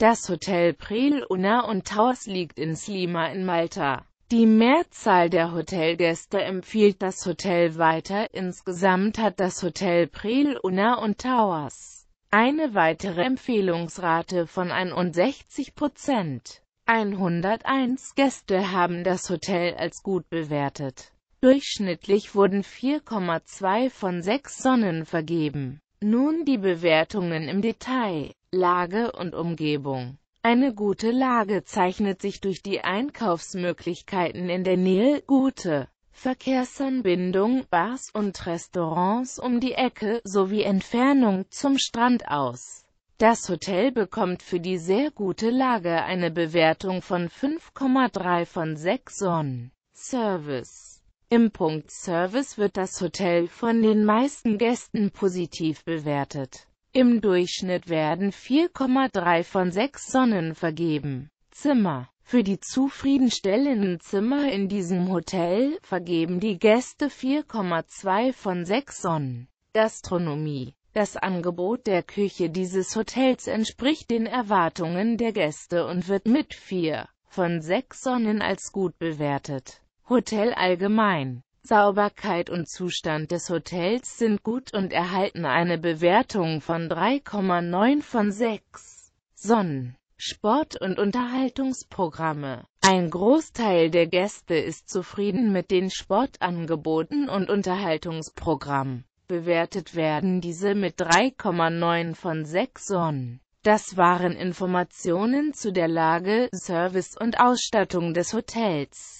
Das Hotel Prel Una und Towers liegt in Slima in Malta. Die Mehrzahl der Hotelgäste empfiehlt das Hotel weiter, insgesamt hat das Hotel Prel Una und Towers eine weitere Empfehlungsrate von 61 Prozent. 101 Gäste haben das Hotel als gut bewertet. Durchschnittlich wurden 4,2 von 6 Sonnen vergeben. Nun die Bewertungen im Detail. Lage und Umgebung. Eine gute Lage zeichnet sich durch die Einkaufsmöglichkeiten in der Nähe, gute Verkehrsanbindung, Bars und Restaurants um die Ecke sowie Entfernung zum Strand aus. Das Hotel bekommt für die sehr gute Lage eine Bewertung von 5,3 von 6 Sonnen. Service Im Punkt Service wird das Hotel von den meisten Gästen positiv bewertet. Im Durchschnitt werden 4,3 von 6 Sonnen vergeben. Zimmer für die zufriedenstellenden Zimmer in diesem Hotel vergeben die Gäste 4,2 von 6 Sonnen. Gastronomie Das Angebot der Küche dieses Hotels entspricht den Erwartungen der Gäste und wird mit 4 von 6 Sonnen als gut bewertet. Hotel allgemein Sauberkeit und Zustand des Hotels sind gut und erhalten eine Bewertung von 3,9 von 6 Sonnen. Sport- und Unterhaltungsprogramme. Ein Großteil der Gäste ist zufrieden mit den Sportangeboten und Unterhaltungsprogrammen. Bewertet werden diese mit 3,9 von 6 Sonnen. Das waren Informationen zu der Lage, Service und Ausstattung des Hotels.